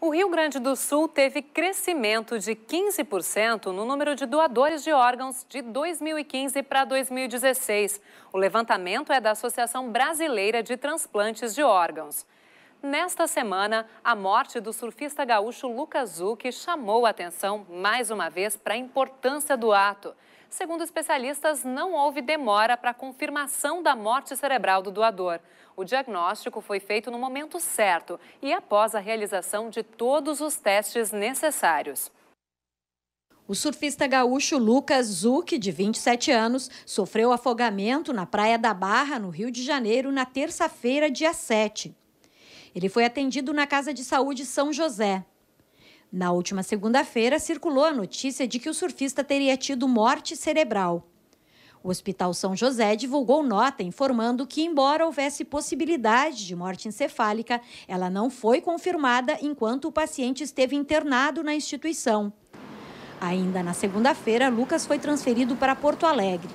O Rio Grande do Sul teve crescimento de 15% no número de doadores de órgãos de 2015 para 2016. O levantamento é da Associação Brasileira de Transplantes de Órgãos. Nesta semana, a morte do surfista gaúcho Lucas Zucchi chamou a atenção mais uma vez para a importância do ato. Segundo especialistas, não houve demora para a confirmação da morte cerebral do doador. O diagnóstico foi feito no momento certo e após a realização de todos os testes necessários. O surfista gaúcho Lucas Zuck, de 27 anos, sofreu afogamento na Praia da Barra, no Rio de Janeiro, na terça-feira, dia 7. Ele foi atendido na Casa de Saúde São José. Na última segunda-feira, circulou a notícia de que o surfista teria tido morte cerebral. O Hospital São José divulgou nota informando que, embora houvesse possibilidade de morte encefálica, ela não foi confirmada enquanto o paciente esteve internado na instituição. Ainda na segunda-feira, Lucas foi transferido para Porto Alegre.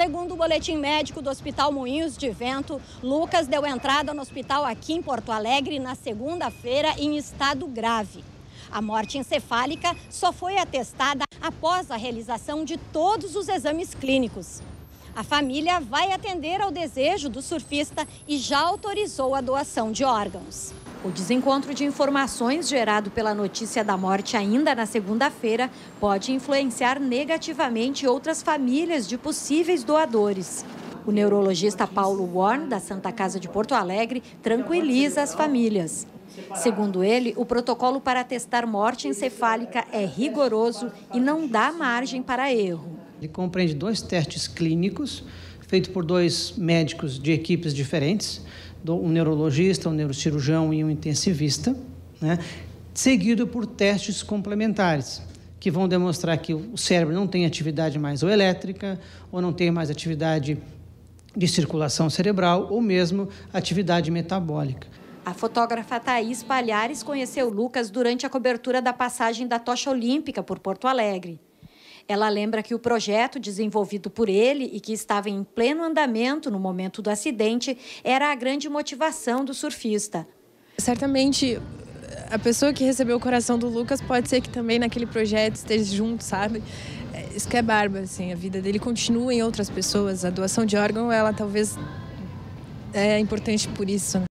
Segundo o boletim médico do Hospital Moinhos de Vento, Lucas deu entrada no hospital aqui em Porto Alegre na segunda-feira em estado grave. A morte encefálica só foi atestada após a realização de todos os exames clínicos. A família vai atender ao desejo do surfista e já autorizou a doação de órgãos. O desencontro de informações gerado pela notícia da morte ainda na segunda-feira pode influenciar negativamente outras famílias de possíveis doadores. O neurologista Paulo Warren, da Santa Casa de Porto Alegre, tranquiliza as famílias. Segundo ele, o protocolo para testar morte encefálica é rigoroso e não dá margem para erro. Ele compreende dois testes clínicos feito por dois médicos de equipes diferentes, um neurologista, um neurocirurgião e um intensivista, né? seguido por testes complementares que vão demonstrar que o cérebro não tem atividade mais ou elétrica ou não tem mais atividade de circulação cerebral ou mesmo atividade metabólica. A fotógrafa Thaís Palhares conheceu Lucas durante a cobertura da passagem da tocha olímpica por Porto Alegre. Ela lembra que o projeto desenvolvido por ele e que estava em pleno andamento no momento do acidente era a grande motivação do surfista. Certamente a pessoa que recebeu o coração do Lucas pode ser que também naquele projeto esteja junto, sabe? É, isso que é barba, assim, a vida dele continua em outras pessoas. A doação de órgão, ela talvez é importante por isso, né?